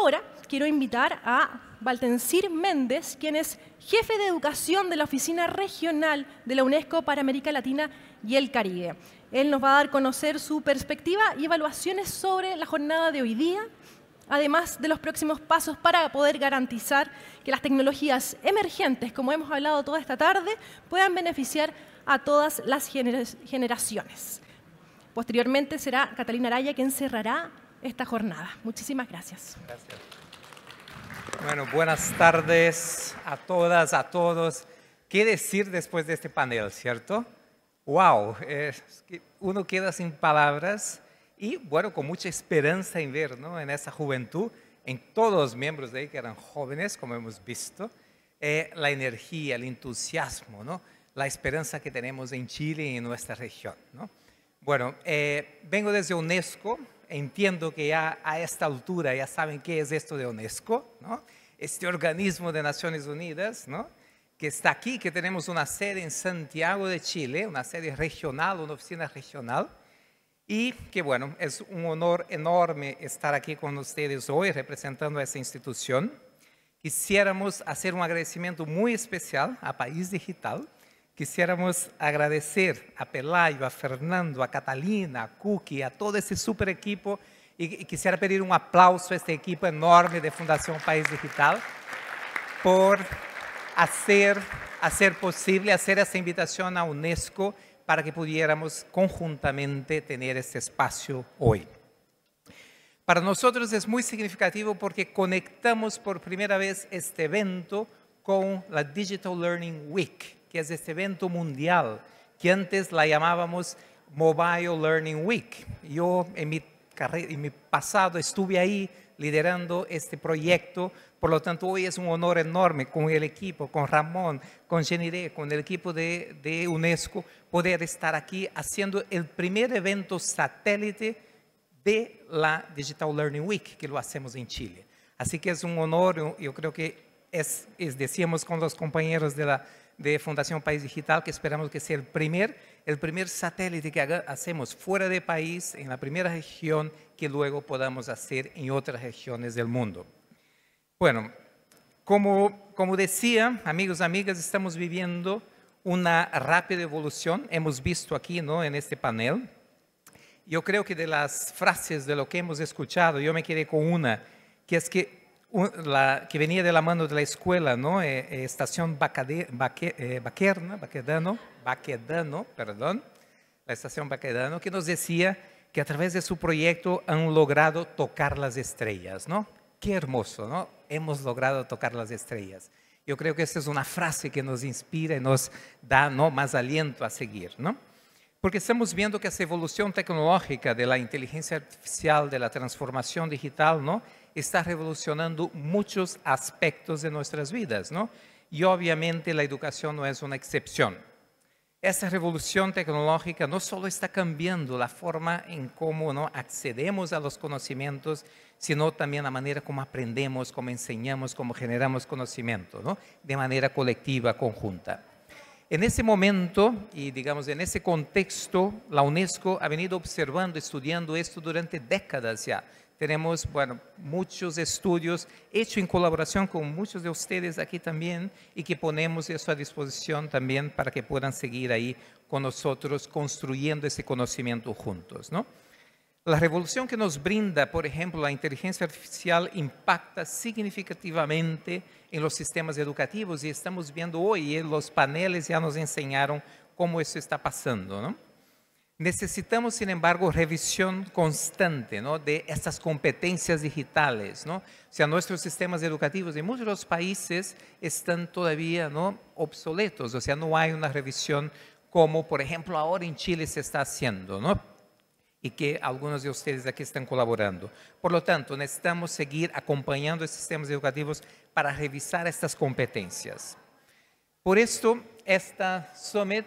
Ahora quiero invitar a Baltencir Méndez, quien es jefe de educación de la Oficina Regional de la UNESCO para América Latina y el Caribe. Él nos va a dar conocer su perspectiva y evaluaciones sobre la jornada de hoy día, además de los próximos pasos para poder garantizar que las tecnologías emergentes, como hemos hablado toda esta tarde, puedan beneficiar a todas las generaciones. Posteriormente será Catalina Araya quien cerrará esta jornada. Muchísimas gracias. Gracias. Bueno, buenas tardes a todas, a todos. ¿Qué decir después de este panel, cierto? ¡Wow! uno queda sin palabras y, bueno, con mucha esperanza en ver, ¿no? En esa juventud, en todos los miembros de ahí que eran jóvenes, como hemos visto, eh, la energía, el entusiasmo, ¿no? La esperanza que tenemos en Chile y en nuestra región, ¿no? Bueno, eh, vengo desde UNESCO, entiendo que ya a esta altura ya saben qué es esto de UNESCO, ¿no? este organismo de Naciones Unidas, que está aquí, que tenemos una sede en Santiago de Chile, una sede regional, una oficina regional, y que bueno, es un honor enorme estar aquí con ustedes hoy representando a esa institución. Quisiéramos hacer un agradecimiento muy especial a País Digital, quisiéramos agradecer a Pelayo, a Fernando, a Catalina, a Cookie, a todo ese super equipo y, quisiera pedir un aplauso a este equipo enorme de Fundación País Digital por hacer, hacer posible, hacer esta invitación a UNESCO para que pudiéramos conjuntamente tener este espacio hoy. Para nosotros es muy significativo porque conectamos por primera vez este evento con la Digital Learning Week, que es este evento mundial que antes la llamábamos Mobile Learning Week. Yo en mi, mi pasado estuve ahí liderando este proyecto, por lo tanto hoy es un honor enorme con el equipo, con Ramón, con Genire, con el equipo de, de UNESCO, poder estar aquí haciendo el primer evento satélite de la Digital Learning Week, que lo hacemos en Chile. Así que es un honor, yo creo que es, decíamos con los compañeros de la Fundación País Digital que esperamos que sea el primer, el primer satélite que hacemos fuera de país, en la primera región, que luego podamos hacer en otras regiones del mundo. Bueno, como, como decía, amigos, amigas, estamos viviendo una rápida evolución, hemos visto aquí ¿no? en este panel. Yo creo que de las frases de lo que hemos escuchado, yo me quedé con una, que es que la, que venía de la mano de la escuela, ¿no? Eh, eh, estación eh, Baquedano, perdón, la estación Baquedano, que nos decía que a través de su proyecto han logrado tocar las estrellas, ¿no? Qué hermoso, ¿no? Hemos logrado tocar las estrellas. Yo creo que esta es una frase que nos inspira y nos da ¿no? más aliento a seguir, ¿no? Porque estamos viendo que esa evolución tecnológica de la inteligencia artificial, de la transformación digital, ¿no? está revolucionando muchos aspectos de nuestras vidas, ¿no? Y obviamente la educación no es una excepción. Esa revolución tecnológica no solo está cambiando la forma en cómo ¿no? accedemos a los conocimientos, sino también la manera como aprendemos, cómo enseñamos, cómo generamos conocimiento, ¿no? de manera colectiva, conjunta. En ese momento y digamos en ese contexto, la UNESCO ha venido observando, estudiando esto durante décadas ya, tenemos, bueno, muchos estudios hechos en colaboración con muchos de ustedes aquí también y que ponemos eso a disposición también para que puedan seguir ahí con nosotros construyendo ese conocimiento juntos, ¿no? La revolución que nos brinda, por ejemplo, la inteligencia artificial impacta significativamente en los sistemas educativos y estamos viendo hoy, eh, los paneles ya nos enseñaron cómo eso está pasando, ¿no? Necesitamos, sin embargo, revisión constante ¿no? de estas competencias digitales. ¿no? O sea, nuestros sistemas educativos en muchos países están todavía ¿no? obsoletos, o sea, no hay una revisión como, por ejemplo, ahora en Chile se está haciendo, ¿no? y que algunos de ustedes aquí están colaborando. Por lo tanto, necesitamos seguir acompañando a sistemas educativos para revisar estas competencias. Por esto, esta Summit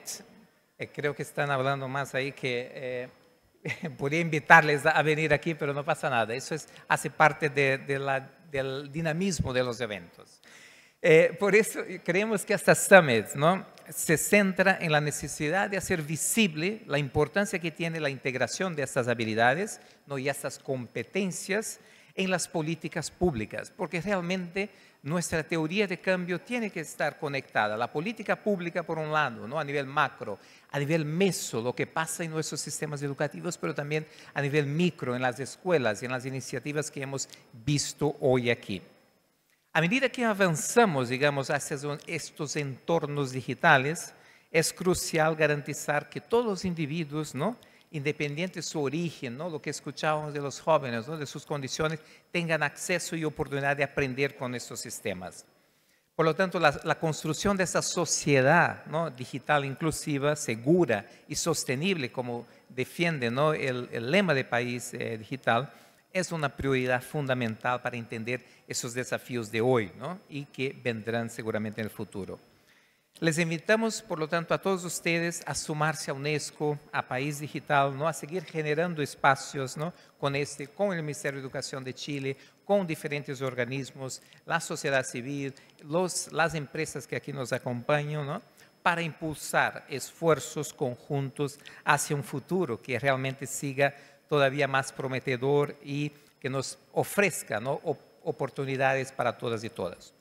eh, creo que están hablando más ahí que eh, podría invitarles a venir aquí, pero no pasa nada. Eso hace parte del dinamismo de los eventos. Eh, por eso creemos que hasta Summit se centra en la necesidad de hacer visible la importancia que tiene la integración de estas habilidades y estas competencias en las políticas públicas, porque realmente nuestra teoría de cambio tiene que estar conectada. La política pública, por un lado, ¿no? a nivel macro, a nivel meso, lo que pasa en nuestros sistemas educativos, pero también a nivel micro, en las escuelas y en las iniciativas que hemos visto hoy aquí. A medida que avanzamos, digamos, hacia estos entornos digitales, es crucial garantizar que todos los individuos, ¿no? independiente de su origen, ¿no? lo que escuchábamos de los jóvenes, de sus condiciones, tengan acceso y oportunidad de aprender con estos sistemas. Por lo tanto, la, construcción de esa sociedad digital inclusiva, segura y sostenible, como defiende el, lema de país eh, digital, es una prioridad fundamental para entender esos desafíos de hoy y que vendrán seguramente en el futuro. Les invitamos, por lo tanto, a todos ustedes a sumarse a UNESCO, a País Digital, ¿no? a seguir generando espacios ¿no? con este, con el Ministerio de Educación de Chile, con diferentes organismos, la sociedad civil, los, las empresas que aquí nos acompañan, ¿no? para impulsar esfuerzos conjuntos hacia un futuro que realmente siga todavía más prometedor y que nos ofrezca ¿no? oportunidades para todas y todas.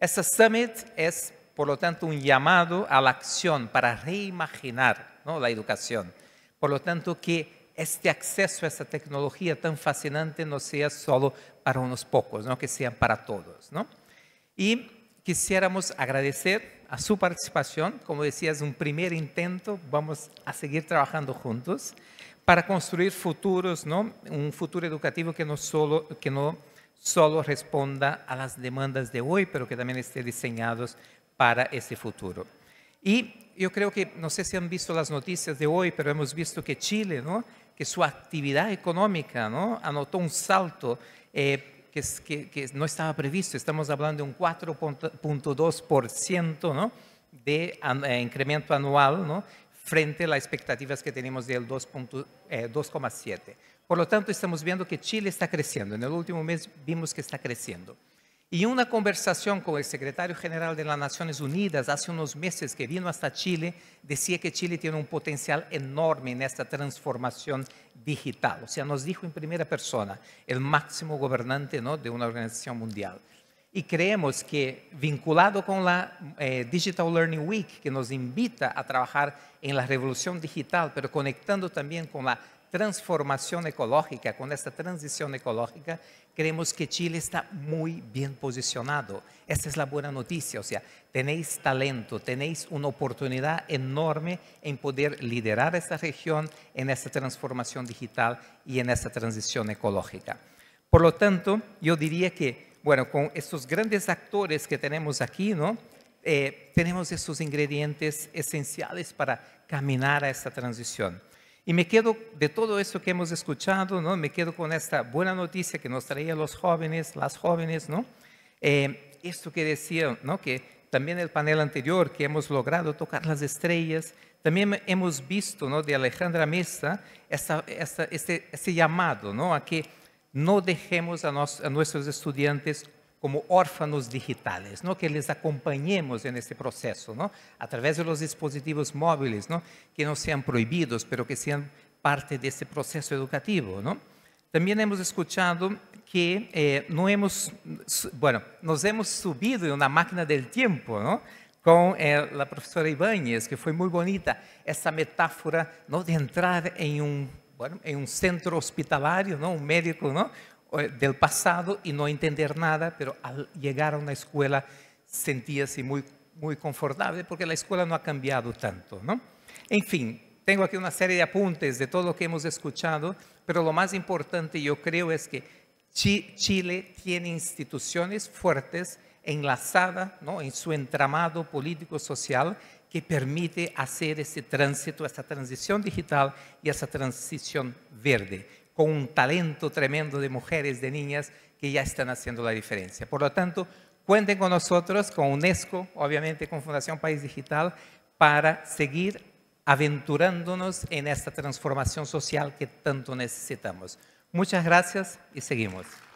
Esta summit es por lo tanto, un llamado a la acción para reimaginar la educación. Por lo tanto, que este acceso a esta tecnología tan fascinante no sea solo para unos pocos, ¿no? que sea para todos. Y quisiéramos agradecer a su participación. Como decía, es un primer intento. Vamos a seguir trabajando juntos para construir futuros, ¿no? un futuro educativo que no solo... Que no, solo responda a las demandas de hoy, pero que también esté diseñado para ese futuro. Y yo creo que, no sé si han visto las noticias de hoy, pero hemos visto que Chile, ¿no? que su actividad económica ¿no? anotó un salto eh, que, no estaba previsto. Estamos hablando de un 4.2% ¿no? de eh, incremento anual ¿no? frente a las expectativas que tenemos del 2.7%. Eh, por lo tanto, estamos viendo que Chile está creciendo. En el último mes vimos que está creciendo. Y una conversación con el secretario general de las Naciones Unidas hace unos meses que vino hasta Chile, decía que Chile tiene un potencial enorme en esta transformación digital. O sea, nos dijo en primera persona, el máximo gobernante ¿no? de una organización mundial. Y creemos que vinculado con la eh, Digital Learning Week, que nos invita a trabajar en la revolución digital, pero conectando también con la transformación ecológica, con esta transición ecológica, creemos que Chile está muy bien posicionado. Esta es la buena noticia, o sea, tenéis talento, tenéis una oportunidad enorme en poder liderar esta región en esta transformación digital y en esta transición ecológica. Por lo tanto, yo diría que, bueno, con estos grandes actores que tenemos aquí, ¿no? Eh, tenemos estos ingredientes esenciales para caminar a esta transición. Y me quedo de todo esto que hemos escuchado, ¿no? me quedo con esta buena noticia que nos traían los jóvenes, las jóvenes, ¿no? Eh, esto que decían, ¿no? que también el panel anterior, que hemos logrado tocar las estrellas, también hemos visto ¿no? de Alejandra Mesa esta, este, este, llamado ¿no? a que no dejemos a, a nuestros estudiantes como órfãos digitais, não que les acompanhemos en este não através a través de los dispositivos móveis, não que não sejam proibidos, mas que sejam parte de este educativo. não. Também hemos escuchado que eh, hemos, bueno, nos hemos subido em uma máquina del tempo, com eh, a professora Ibáñez, que foi muito bonita, essa metáfora não de entrar em um, bueno, em um centro hospitalário, não, um médico, não, Eh, del pasado y no entender nada, pero al llegar a una escuela sentíase muy, muy confortable porque la escuela no ha cambiado tanto, ¿no? En fin, tengo aquí una serie de apuntes de todo lo que hemos escuchado, pero lo más importante yo creo es que Chile tiene instituciones fuertes enlazadas en su entramado político-social que permite hacer ese tránsito, esa transición digital y esa transición verde con un talento tremendo de mujeres, de niñas que ya están haciendo la diferencia. Por lo tanto, cuenten con nosotros, con UNESCO, obviamente con Fundación País Digital, para seguir aventurándonos en esta transformación social que tanto necesitamos. Muchas gracias y seguimos.